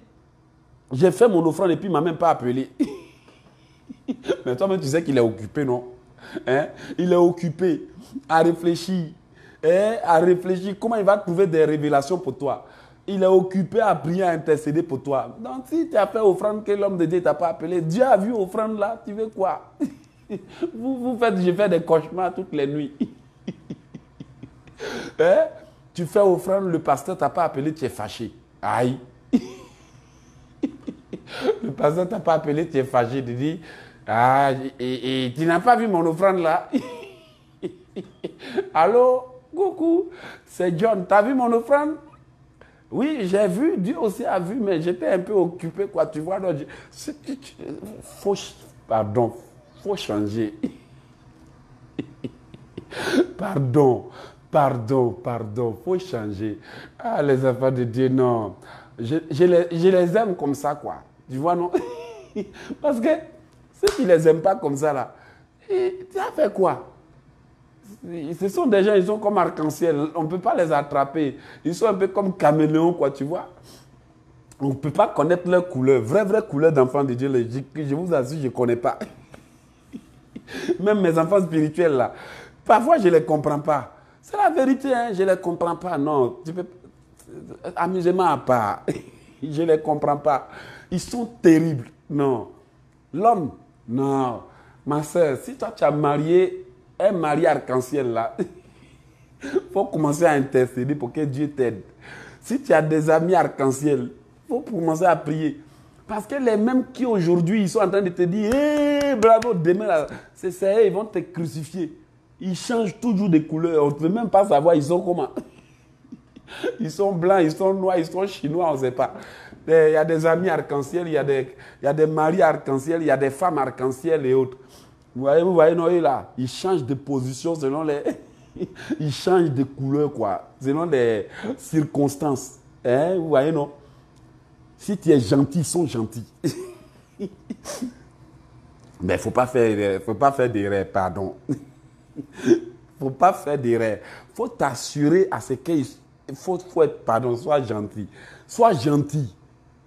j'ai fait mon offrande et puis il m'a même pas appelé. Mais toi-même, tu sais qu'il est occupé, non hein? Il est occupé à réfléchir. Hein? À réfléchir comment il va trouver des révélations pour toi. Il est occupé à prier, à intercéder pour toi. Donc, si tu as fait offrande que l'homme de Dieu t'a pas appelé, Dieu a vu offrande là, tu veux quoi vous, faites, je fais des cauchemars toutes les nuits. Hein? Tu fais offrande, le pasteur t'a pas appelé, tu es fâché. Aïe le pasteur t'a pas appelé, tu es fâché, tu dis, ah, et, tu n'as pas vu mon offrande là. Allô, coucou, c'est John, Tu as vu mon offrande Oui, j'ai vu, Dieu aussi a vu, mais j'étais un peu occupé, quoi, tu vois. Donc, faut, pardon, faut changer. pardon, pardon, pardon, faut changer. Ah, les enfants de Dieu, non. je les aime comme ça, quoi. Tu vois, non Parce que ceux qui ne les aiment pas comme ça, là, eh, tu as fait quoi Ce sont des gens, ils sont comme arc-en-ciel. On ne peut pas les attraper. Ils sont un peu comme caméléon quoi, tu vois on ne peut pas connaître leur couleur. Vraie, vraie couleur d'enfant de Dieu, je, vous assure, je ne connais pas. Même mes enfants spirituels, là. Parfois, je ne les comprends pas. C'est la vérité, hein? je ne les comprends pas. Non, tu peux... amusement à part. je ne les comprends pas. Ils sont terribles. Non. L'homme, non. Ma soeur, si toi tu as marié un mari arc-en-ciel là, faut commencer à intercéder pour que Dieu t'aide. Si tu as des amis arc-en-ciel, faut commencer à prier. Parce que les mêmes qui aujourd'hui, ils sont en train de te dire, hé, eh, bravo, demain, c'est ça, ils vont te crucifier. Ils changent toujours de couleur. On ne peut même pas savoir, ils sont comment. Ils sont blancs, ils sont noirs, ils sont chinois, on ne sait pas. Il y a des amis arc-en-ciel, il y, a des, y maris arc-en-ciel, il y a des femmes arc-en-ciel et autres. Vous voyez, vous voyez, là, il change de position selon les. Ils changent de couleur, quoi, selon les circonstances. Hein, vous voyez, non Si tu es gentil, ils sont gentils. Mais il ne faut pas faire, faut rêves, pardon. Il ne faut pas faire des rêves. Il faut t'assurer à ce qu'il faut, faut être, pardon, sois gentil. Sois gentil.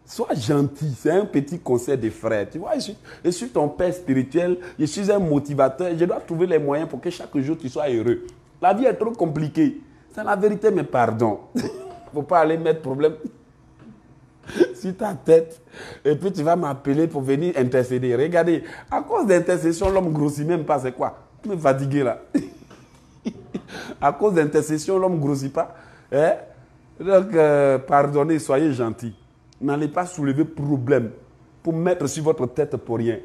Sois gentil, c'est un petit conseil des frères. Tu vois, je suis, ton père spirituel, je suis un motivateur, je dois trouver les moyens pour que chaque jour tu sois heureux. La vie est trop compliquée. C'est la vérité, mais pardon. Faut pas aller mettre problème sur ta tête. Et puis tu vas m'appeler pour venir intercéder. Regardez, à cause d'intercession, l'homme grossit même pas. C'est quoi Tu me fatigues là. à cause d'intercession, l'homme grossit pas. Hein? Donc, euh, pardonnez, soyez gentils. N'allez pas soulever problème pour mettre sur votre tête pour rien.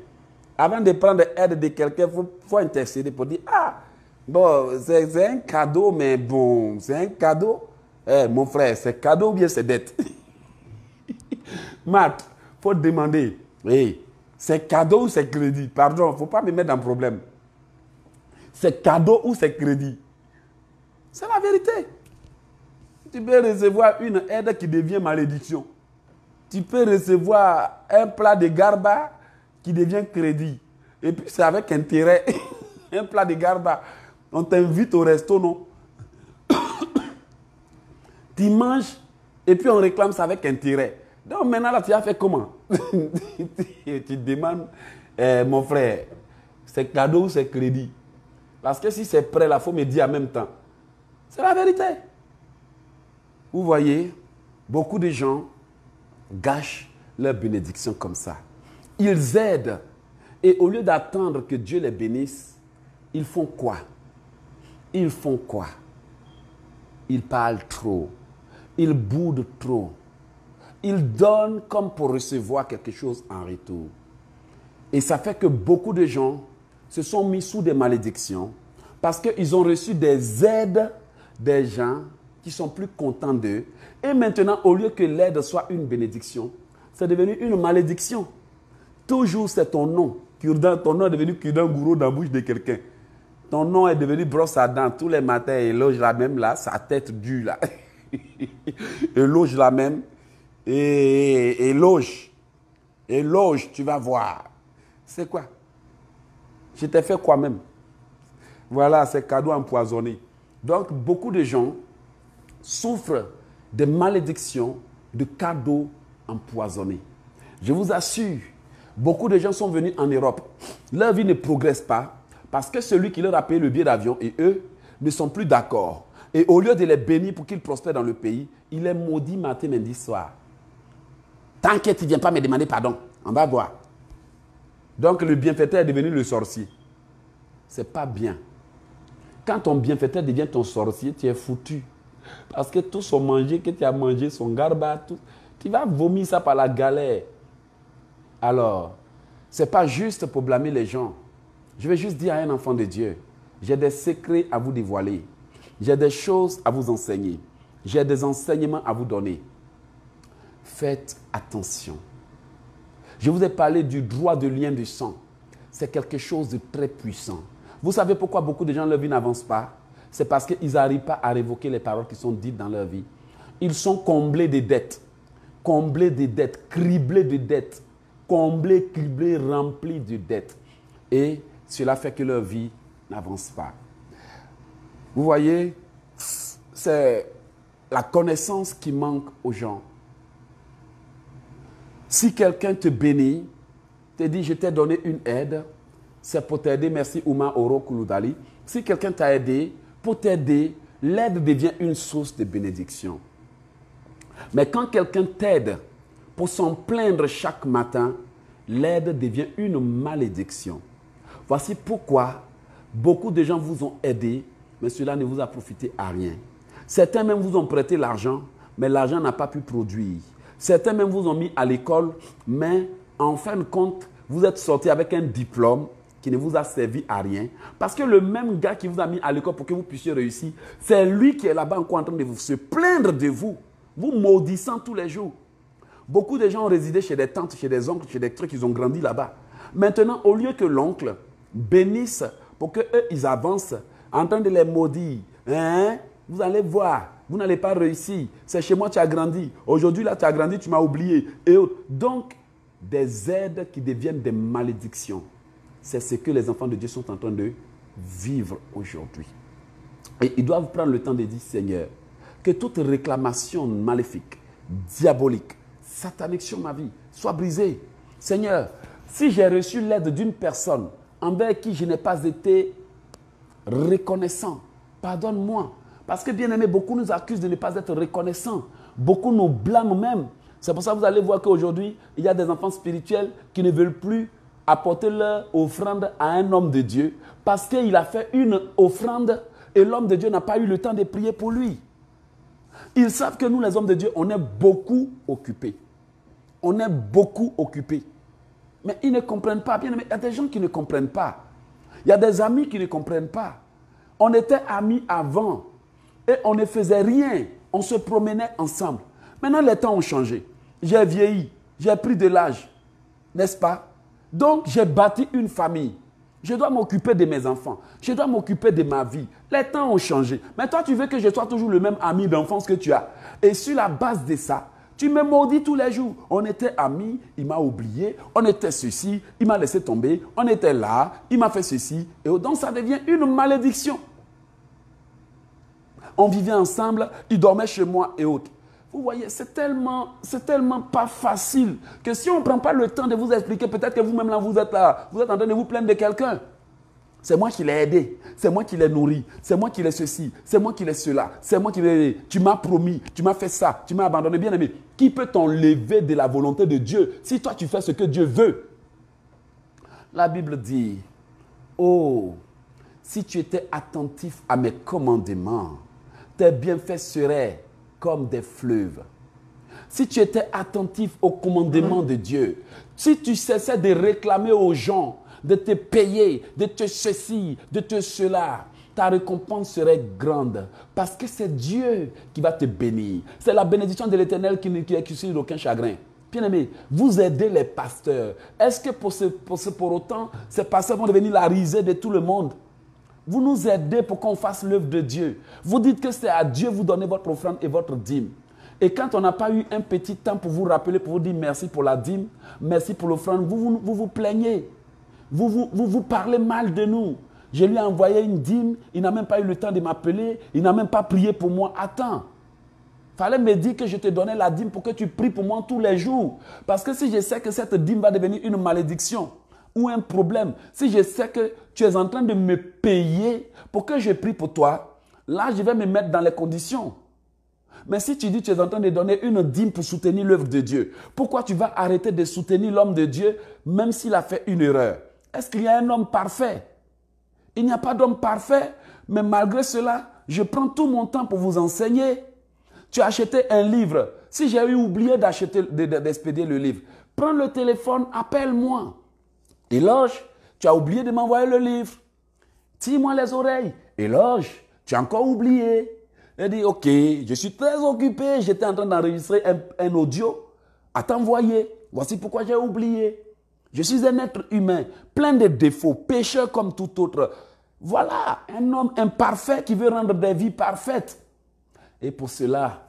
Avant de prendre aide de quelqu'un, il faut, intercéder pour dire Ah, bon, c'est un cadeau, mais bon, c'est un cadeau. Eh, mon frère, c'est cadeau ou bien c'est dette Matt, il faut demander hey, c'est cadeau ou c'est crédit Pardon, il ne faut pas me mettre dans problème. C'est cadeau ou c'est crédit C'est la vérité. Tu peux recevoir une aide qui devient malédiction tu peux recevoir un plat de garba qui devient crédit. Et puis c'est avec intérêt. un plat de garba. On t'invite au resto, non Tu manges et puis on réclame ça avec intérêt. Donc maintenant, là, tu as fait comment tu, demandes, eh, mon frère, c'est cadeau ou c'est crédit Parce que si c'est prêt, la il faut me dire en même temps. C'est la vérité. Vous voyez, beaucoup de gens gâchent leur bénédiction comme ça. Ils aident. Et au lieu d'attendre que Dieu les bénisse, ils font quoi Ils font quoi Ils parlent trop. Ils boudent trop. Ils donnent comme pour recevoir quelque chose en retour. Et ça fait que beaucoup de gens se sont mis sous des malédictions parce qu'ils ont reçu des aides des gens qui sont plus contents d'eux. Et maintenant, au lieu que l'aide soit une bénédiction, c'est devenu une malédiction. Toujours c'est ton nom. Ton nom est devenu Kurdan Gourou dans la bouche de quelqu'un. Ton nom est devenu brosse à dents. Tous les matins, éloge loge la même là, sa tête dure là. Éloge la même. Et, Éloge, loge. tu vas voir. C'est quoi Je t'ai fait quoi même Voilà, c'est cadeau empoisonné. Donc, beaucoup de gens souffrent des malédictions, de cadeaux empoisonnés. Je vous assure, beaucoup de gens sont venus en Europe. Leur vie ne progresse pas parce que celui qui leur a payé le billet d'avion et eux ne sont plus d'accord. Et au lieu de les bénir pour qu'ils prospèrent dans le pays, il est maudit matin, midi, soir. T'inquiète, tu ne viens pas me demander pardon. On va voir. Donc le bienfaiteur est devenu le sorcier. c'est pas bien. Quand ton bienfaiteur devient ton sorcier, tu es foutu. Parce que tout son manger que tu as mangé, son garba, tout, tu vas vomir ça par la galère. Alors, ce n'est pas juste pour blâmer les gens. Je vais juste dire à un enfant de Dieu, j'ai des secrets à vous dévoiler. J'ai des choses à vous enseigner. J'ai des enseignements à vous donner. Faites attention. Je vous ai parlé du droit de lien du sang. C'est quelque chose de très puissant. Vous savez pourquoi beaucoup de gens, leur vie n'avance pas c'est parce qu'ils n'arrivent pas à révoquer les paroles qui sont dites dans leur vie. Ils sont comblés de dettes, comblés de dettes, criblés de dettes, comblés, criblés, remplis de dettes. Et cela fait que leur vie n'avance pas. Vous voyez, c'est la connaissance qui manque aux gens. Si quelqu'un te bénit, te dit je t'ai donné une aide, c'est pour t'aider, merci Ouma Oro Kouloudali. Si quelqu'un t'a aidé, pour t'aider, l'aide devient une source de bénédiction. Mais quand quelqu'un t'aide pour s'en plaindre chaque matin, l'aide devient une malédiction. Voici pourquoi beaucoup de gens vous ont aidé, mais cela ne vous a profité à rien. Certains même vous ont prêté l'argent, mais l'argent n'a pas pu produire. Certains même vous ont mis à l'école, mais en fin de compte, vous êtes sorti avec un diplôme, qui ne vous a servi à rien. Parce que le même gars qui vous a mis à l'école pour que vous puissiez réussir, c'est lui qui est là-bas en train de vous se plaindre de vous, vous maudissant tous les jours. Beaucoup de gens ont résidé chez des tantes, chez des oncles, chez des trucs, ils ont grandi là-bas. Maintenant, au lieu que l'oncle bénisse pour que ils avancent, en train de les maudire, hein, vous allez voir, vous n'allez pas réussir. C'est chez moi tu as grandi. Aujourd'hui, là, tu as grandi, tu m'as oublié. Et Donc, des aides qui deviennent des malédictions. C'est ce que les enfants de Dieu sont en train de vivre aujourd'hui. Et ils doivent prendre le temps de dire, Seigneur, que toute réclamation maléfique, diabolique, satanique sur ma vie soit brisée. Seigneur, si j'ai reçu l'aide d'une personne envers qui je n'ai pas été reconnaissant, pardonne-moi. Parce que, bien aimé, beaucoup nous accusent de ne pas être reconnaissants. Beaucoup nous blâment même. C'est pour ça que vous allez voir qu'aujourd'hui, il y a des enfants spirituels qui ne veulent plus apporter leur offrande à un homme de Dieu parce qu'il a fait une offrande et l'homme de Dieu n'a pas eu le temps de prier pour lui. Ils savent que nous, les hommes de Dieu, on est beaucoup occupés. On est beaucoup occupés. Mais ils ne comprennent pas. Bien, il y a des gens qui ne comprennent pas. Il y a des amis qui ne comprennent pas. On était amis avant et on ne faisait rien. On se promenait ensemble. Maintenant, les temps ont changé. J'ai vieilli. J'ai pris de l'âge. N'est-ce pas donc j'ai bâti une famille. Je dois m'occuper de mes enfants. Je dois m'occuper de ma vie. Les temps ont changé. Mais toi, tu veux que je sois toujours le même ami d'enfance que tu as. Et sur la base de ça, tu me maudis tous les jours. On était amis, il m'a oublié. On était ceci, il m'a laissé tomber. On était là, il m'a fait ceci. Et oh, donc, ça devient une malédiction. On vivait ensemble, il dormait chez moi et autres. Vous voyez, c'est tellement, c'est tellement pas facile que si on ne prend pas le temps de vous expliquer, peut-être que vous-même là, vous êtes là, vous êtes en train de vous plaindre de quelqu'un. C'est moi qui l'ai aidé, c'est moi qui l'ai nourri, c'est moi qui l'ai ceci, c'est moi qui l'ai cela, c'est moi qui l'ai. Tu m'as promis, tu m'as fait ça, tu m'as abandonné. Bien aimé, qui peut t'enlever de la volonté de Dieu si toi tu fais ce que Dieu veut La Bible dit Oh, si tu étais attentif à mes commandements, tes bienfaits seraient comme des fleuves. Si tu étais attentif au commandement de Dieu, si tu cessais de réclamer aux gens, de te payer, de te ceci, de te cela, ta récompense serait grande parce que c'est Dieu qui va te bénir. C'est la bénédiction de l'Éternel qui ne sur aucun chagrin. Bien-aimé, vous aidez les pasteurs. Est-ce que pour, ce, pour, ce, pour autant, ces pasteurs vont devenir la risée de tout le monde vous nous aidez pour qu'on fasse l'œuvre de Dieu. Vous dites que c'est à Dieu vous donnez votre offrande et votre dîme. Et quand on n'a pas eu un petit temps pour vous rappeler, pour vous dire merci pour la dîme, merci pour l'offrande, vous vous, plaignez. Vous vous, vous parlez mal de nous. Je lui ai envoyé une dîme, il n'a même pas eu le temps de m'appeler, il n'a même pas prié pour moi. Attends. Fallait me dire que je te donnais la dîme pour que tu pries pour moi tous les jours. Parce que si je sais que cette dîme va devenir une malédiction, ou un problème, si je sais que tu es en train de me payer pour que je prie pour toi, là, je vais me mettre dans les conditions. Mais si tu dis que tu es en train de donner une dîme pour soutenir l'œuvre de Dieu, pourquoi tu vas arrêter de soutenir l'homme de Dieu même s'il a fait une erreur Est-ce qu'il y a un homme parfait Il n'y a pas d'homme parfait, mais malgré cela, je prends tout mon temps pour vous enseigner. Tu as acheté un livre. Si j'ai oublié d'acheter, d'expédier le livre, prends le téléphone, appelle-moi. Éloge, tu as oublié de m'envoyer le livre. Tire-moi les oreilles. Éloge, tu as encore oublié. Elle dit, OK, je suis très occupé. J'étais en train d'enregistrer un, audio à t'envoyer. Voici pourquoi j'ai oublié. Je suis un être humain, plein de défauts, pécheur comme tout autre. Voilà, un homme imparfait qui veut rendre des vies parfaites. Et pour cela,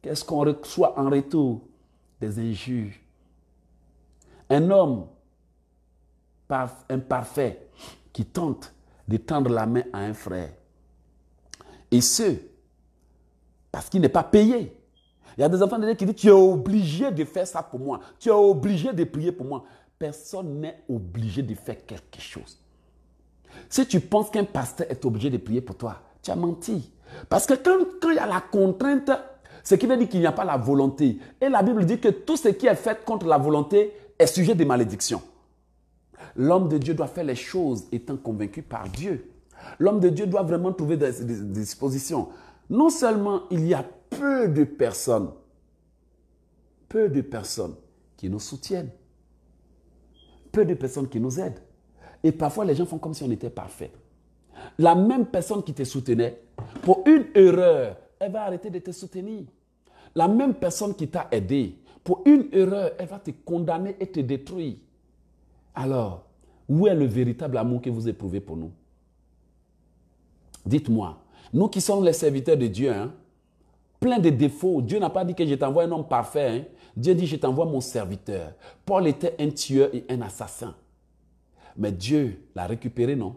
qu'est-ce qu'on reçoit en retour Des injures. Un homme imparfait qui tente de tendre la main à un frère. Et ce, parce qu'il n'est pas payé. Il y a des enfants qui disent, tu es obligé de faire ça pour moi. Tu es obligé de prier pour moi. Personne n'est obligé de faire quelque chose. Si tu penses qu'un pasteur est obligé de prier pour toi, tu as menti. Parce que quand, quand il y a la contrainte, ce qui veut dire qu'il n'y a pas la volonté. Et la Bible dit que tout ce qui est fait contre la volonté est sujet de malédiction. L'homme de Dieu doit faire les choses étant convaincu par Dieu. L'homme de Dieu doit vraiment trouver des, dispositions. Non seulement il y a peu de personnes, peu de personnes qui nous soutiennent, peu de personnes qui nous aident. Et parfois, les gens font comme si on était parfait. La même personne qui te soutenait, pour une erreur, elle va arrêter de te soutenir. La même personne qui t'a aidé, pour une erreur, elle va te condamner et te détruire. Alors, où est le véritable amour que vous éprouvez pour nous Dites-moi, nous qui sommes les serviteurs de Dieu, hein, plein de défauts, Dieu n'a pas dit que je t'envoie un homme parfait. Hein. Dieu dit, je t'envoie mon serviteur. Paul était un tueur et un assassin. Mais Dieu l'a récupéré, non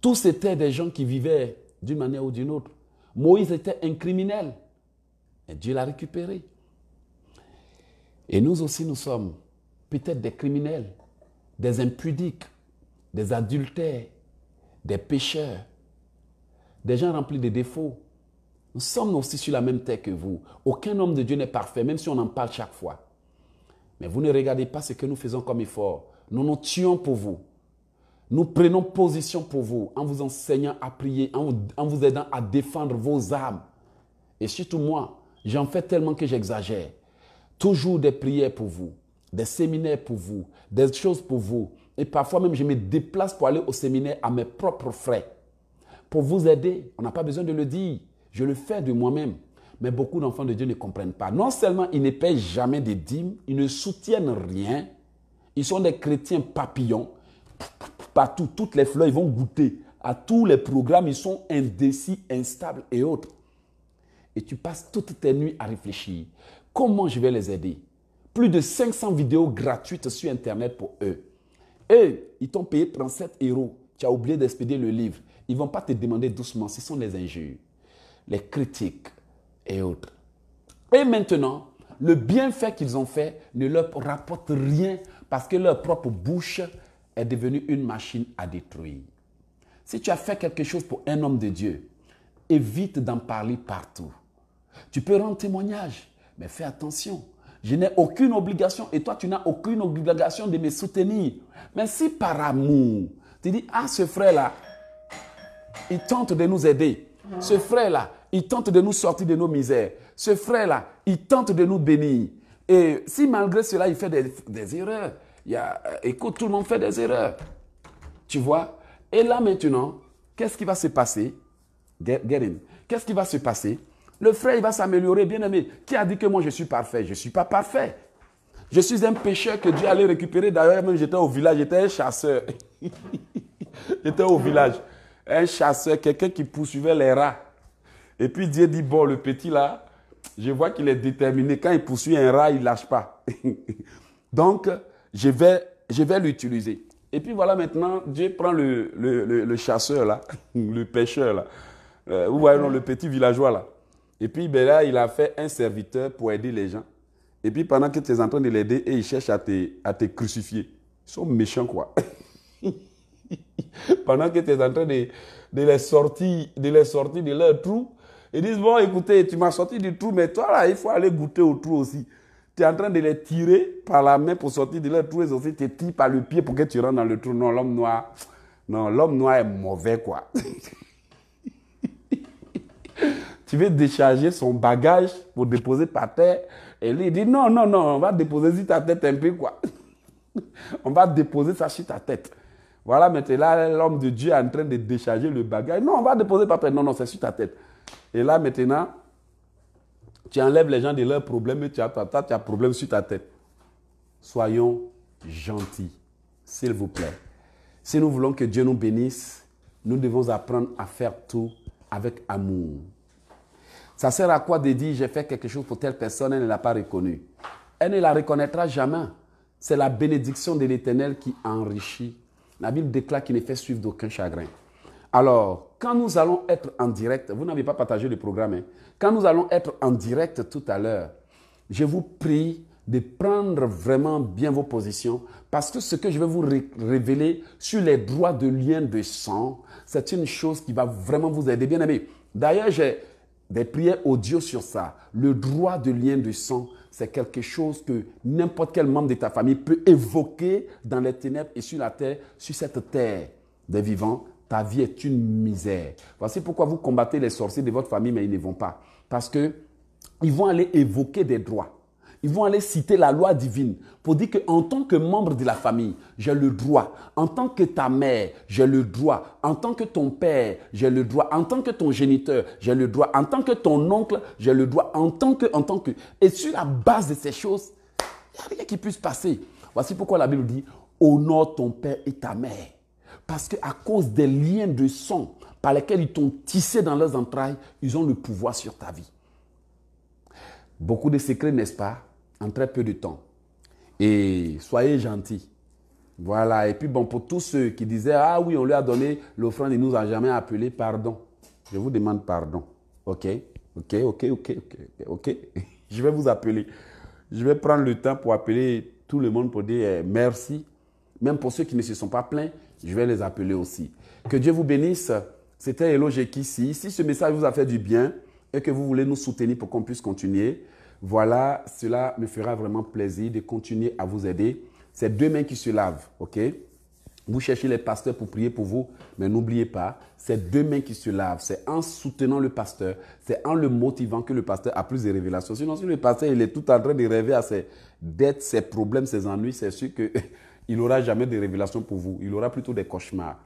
Tous étaient des gens qui vivaient d'une manière ou d'une autre. Moïse était un criminel. Et Dieu l'a récupéré. Et nous aussi, nous sommes peut-être des criminels des impudiques, des adultères, des pécheurs, des gens remplis de défauts. Nous sommes aussi sur la même terre que vous. Aucun homme de Dieu n'est parfait, même si on en parle chaque fois. Mais vous ne regardez pas ce que nous faisons comme effort. Nous nous tuons pour vous. Nous prenons position pour vous en vous enseignant à prier, en vous, en vous aidant à défendre vos âmes. Et surtout moi, j'en fais tellement que j'exagère. Toujours des prières pour vous des séminaires pour vous, des choses pour vous. Et parfois même, je me déplace pour aller au séminaire à mes propres frais. Pour vous aider, on n'a pas besoin de le dire. Je le fais de moi-même. Mais beaucoup d'enfants de Dieu ne comprennent pas. Non seulement ils ne paient jamais des dîmes, ils ne soutiennent rien. Ils sont des chrétiens papillons. Partout, toutes les fleurs, ils vont goûter à tous les programmes. Ils sont indécis, instables et autres. Et tu passes toutes tes nuits à réfléchir. Comment je vais les aider plus de 500 vidéos gratuites sur Internet pour eux. Eux, ils t'ont payé 37 euros. Tu as oublié d'expédier le livre. Ils ne vont pas te demander doucement. Ce sont les injures, les critiques et autres. Et maintenant, le bienfait qu'ils ont fait ne leur rapporte rien parce que leur propre bouche est devenue une machine à détruire. Si tu as fait quelque chose pour un homme de Dieu, évite d'en parler partout. Tu peux rendre témoignage, mais fais attention. Je n'ai aucune obligation et toi, tu n'as aucune obligation de me soutenir. Mais si par amour, tu dis, ah, ce frère-là, il tente de nous aider. Ce frère-là, il tente de nous sortir de nos misères. Ce frère-là, il tente de nous bénir. Et si malgré cela, il fait des, erreurs, il a, euh, écoute, tout le monde fait des erreurs. Tu vois Et là maintenant, qu'est-ce qui va se passer Qu'est-ce qui va se passer le frère, il va s'améliorer, bien aimé. Qui a dit que moi, je suis parfait Je ne suis pas parfait. Je suis un pécheur que Dieu allait récupérer. D'ailleurs, même j'étais au village, j'étais un chasseur. j'étais au village. Un chasseur, quelqu'un qui poursuivait les rats. Et puis Dieu dit, bon, le petit là, je vois qu'il est déterminé. Quand il poursuit un rat, il ne lâche pas. Donc, je vais, je vais l'utiliser. Et puis voilà, maintenant, Dieu prend le, chasseur là, le pêcheur là. Euh, vous voyez, le petit villageois là. Et puis ben là, il a fait un serviteur pour aider les gens. Et puis pendant que tu es en train de l'aider, et il cherche à te, à crucifier. Ils sont méchants, quoi. pendant que tu es en train de, les sortir, de les sortir de leur trou, ils disent, bon, écoutez, tu m'as sorti du trou, mais toi, là, il faut aller goûter au trou aussi. Tu es en train de les tirer par la main pour sortir de leur trou, et aussi, tu tirs par le pied pour que tu rentres dans le trou. Non, l'homme noir, non, l'homme noir est mauvais, quoi. tu veux décharger son bagage pour déposer par terre. Et lui, il dit non, non, non, on va déposer sur ta tête un peu, quoi. on va déposer ça sur ta tête. Voilà, maintenant, l'homme de Dieu est en train de décharger le bagage. Non, on va déposer par terre. Non, non, c'est sur ta tête. Et là, maintenant, tu enlèves les gens de leurs problèmes et tu as, tu as problème sur ta tête. Soyons gentils, s'il vous plaît. Si nous voulons que Dieu nous bénisse, nous devons apprendre à faire tout avec amour. Ça sert à quoi de dire j'ai fait quelque chose pour telle personne, elle ne l'a pas reconnue. » Elle ne la reconnaîtra jamais. C'est la bénédiction de l'Éternel qui enrichit. La Bible déclare qu'il ne fait suivre d'aucun chagrin. Alors, quand nous allons être en direct, vous n'avez pas partagé le programme, hein. quand nous allons être en direct tout à l'heure, je vous prie de prendre vraiment bien vos positions parce que ce que je vais vous révéler sur les droits de lien de sang, c'est une chose qui va vraiment vous aider. Bien aimé, d'ailleurs, j'ai des prières audio sur ça. Le droit de lien de sang, c'est quelque chose que n'importe quel membre de ta famille peut évoquer dans les ténèbres et sur la terre, sur cette terre des vivants. Ta vie est une misère. Voici pourquoi vous combattez les sorciers de votre famille, mais ils ne vont pas. Parce que ils vont aller évoquer des droits ils vont aller citer la loi divine pour dire qu'en tant que membre de la famille, j'ai le droit. En tant que ta mère, j'ai le droit. En tant que ton père, j'ai le droit. En tant que ton géniteur, j'ai le droit. En tant que ton oncle, j'ai le droit. En tant que, en tant que. Et sur la base de ces choses, il n'y a rien qui puisse passer. Voici pourquoi la Bible dit honore ton père et ta mère. Parce qu'à cause des liens de sang par lesquels ils t'ont tissé dans leurs entrailles, ils ont le pouvoir sur ta vie. Beaucoup de secrets, n'est-ce pas en très peu de temps. Et soyez gentils. Voilà. Et puis bon, pour tous ceux qui disaient, ah oui, on lui a donné l'offrande, il nous a jamais appelé, pardon. Je vous demande pardon. OK OK, OK, OK, OK, Je vais vous appeler. Je vais prendre le temps pour appeler tout le monde pour dire eh, merci. Même pour ceux qui ne se sont pas plaints, je vais les appeler aussi. Que Dieu vous bénisse. C'était éloge qui, Si ce message vous a fait du bien et que vous voulez nous soutenir pour qu'on puisse continuer, voilà, cela me fera vraiment plaisir de continuer à vous aider. C'est deux mains qui se lavent, ok Vous cherchez les pasteurs pour prier pour vous, mais n'oubliez pas, c'est deux mains qui se lavent. C'est en soutenant le pasteur, c'est en le motivant que le pasteur a plus de révélations. Sinon, si le pasteur est tout en train de rêver à ses dettes, ses problèmes, ses ennuis, c'est sûr qu'il n'aura jamais de révélations pour vous. Il aura plutôt des cauchemars.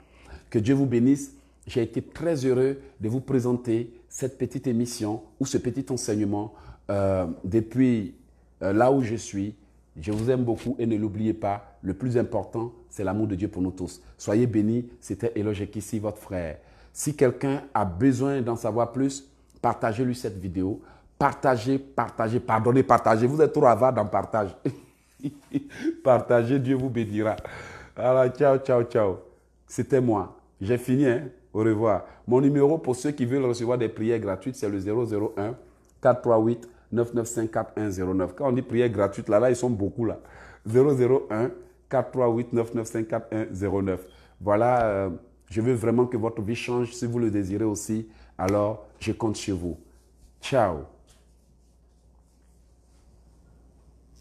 Que Dieu vous bénisse. J'ai été très heureux de vous présenter cette petite émission ou ce petit enseignement euh, depuis euh, là où je suis, je vous aime beaucoup et ne l'oubliez pas, le plus important, c'est l'amour de Dieu pour nous tous. Soyez bénis, c'était Eloge ici votre frère. Si quelqu'un a besoin d'en savoir plus, partagez-lui cette vidéo. Partagez, partagez, pardonnez, partagez. Vous êtes trop avare dans partage. partagez, Dieu vous bénira. Alors, ciao, ciao, ciao. C'était moi. J'ai fini, hein? Au revoir. Mon numéro pour ceux qui veulent recevoir des prières gratuites, c'est le 001 438 9954109. Quand on dit prière gratuite, là, là, ils sont beaucoup là. 001 438 9954109. Voilà, euh, je veux vraiment que votre vie change. Si vous le désirez aussi, alors je compte chez vous. Ciao.